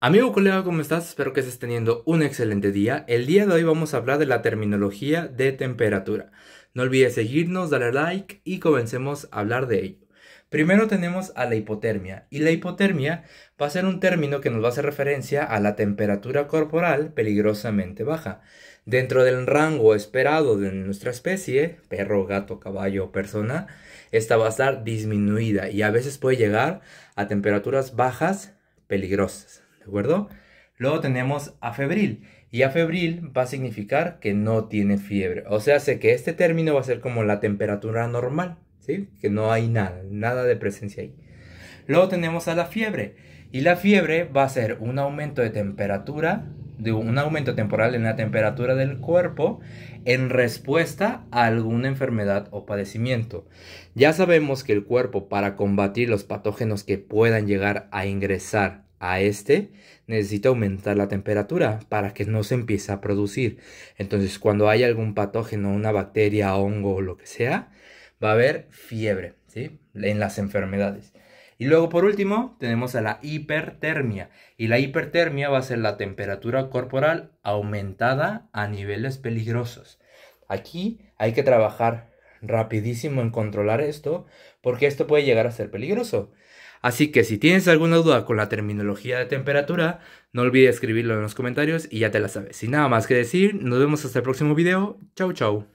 Amigo colega, ¿cómo estás? Espero que estés teniendo un excelente día. El día de hoy vamos a hablar de la terminología de temperatura. No olvides seguirnos, darle like y comencemos a hablar de ello. Primero tenemos a la hipotermia y la hipotermia va a ser un término que nos va a hacer referencia a la temperatura corporal peligrosamente baja. Dentro del rango esperado de nuestra especie, perro, gato, caballo o persona, esta va a estar disminuida y a veces puede llegar a temperaturas bajas peligrosas acuerdo? Luego tenemos febril Y afebril va a significar que no tiene fiebre. O sea, sé que este término va a ser como la temperatura normal, ¿sí? Que no hay nada, nada de presencia ahí. Luego tenemos a la fiebre. Y la fiebre va a ser un aumento de temperatura, de un aumento temporal en la temperatura del cuerpo en respuesta a alguna enfermedad o padecimiento. Ya sabemos que el cuerpo para combatir los patógenos que puedan llegar a ingresar a este, necesita aumentar la temperatura para que no se empiece a producir. Entonces, cuando hay algún patógeno, una bacteria, hongo o lo que sea, va a haber fiebre, ¿sí? En las enfermedades. Y luego por último tenemos a la hipertermia. Y la hipertermia va a ser la temperatura corporal aumentada a niveles peligrosos. Aquí hay que trabajar rapidísimo en controlar esto, porque esto puede llegar a ser peligroso. Así que si tienes alguna duda con la terminología de temperatura, no olvides escribirlo en los comentarios y ya te la sabes. Sin nada más que decir, nos vemos hasta el próximo video. Chau chau.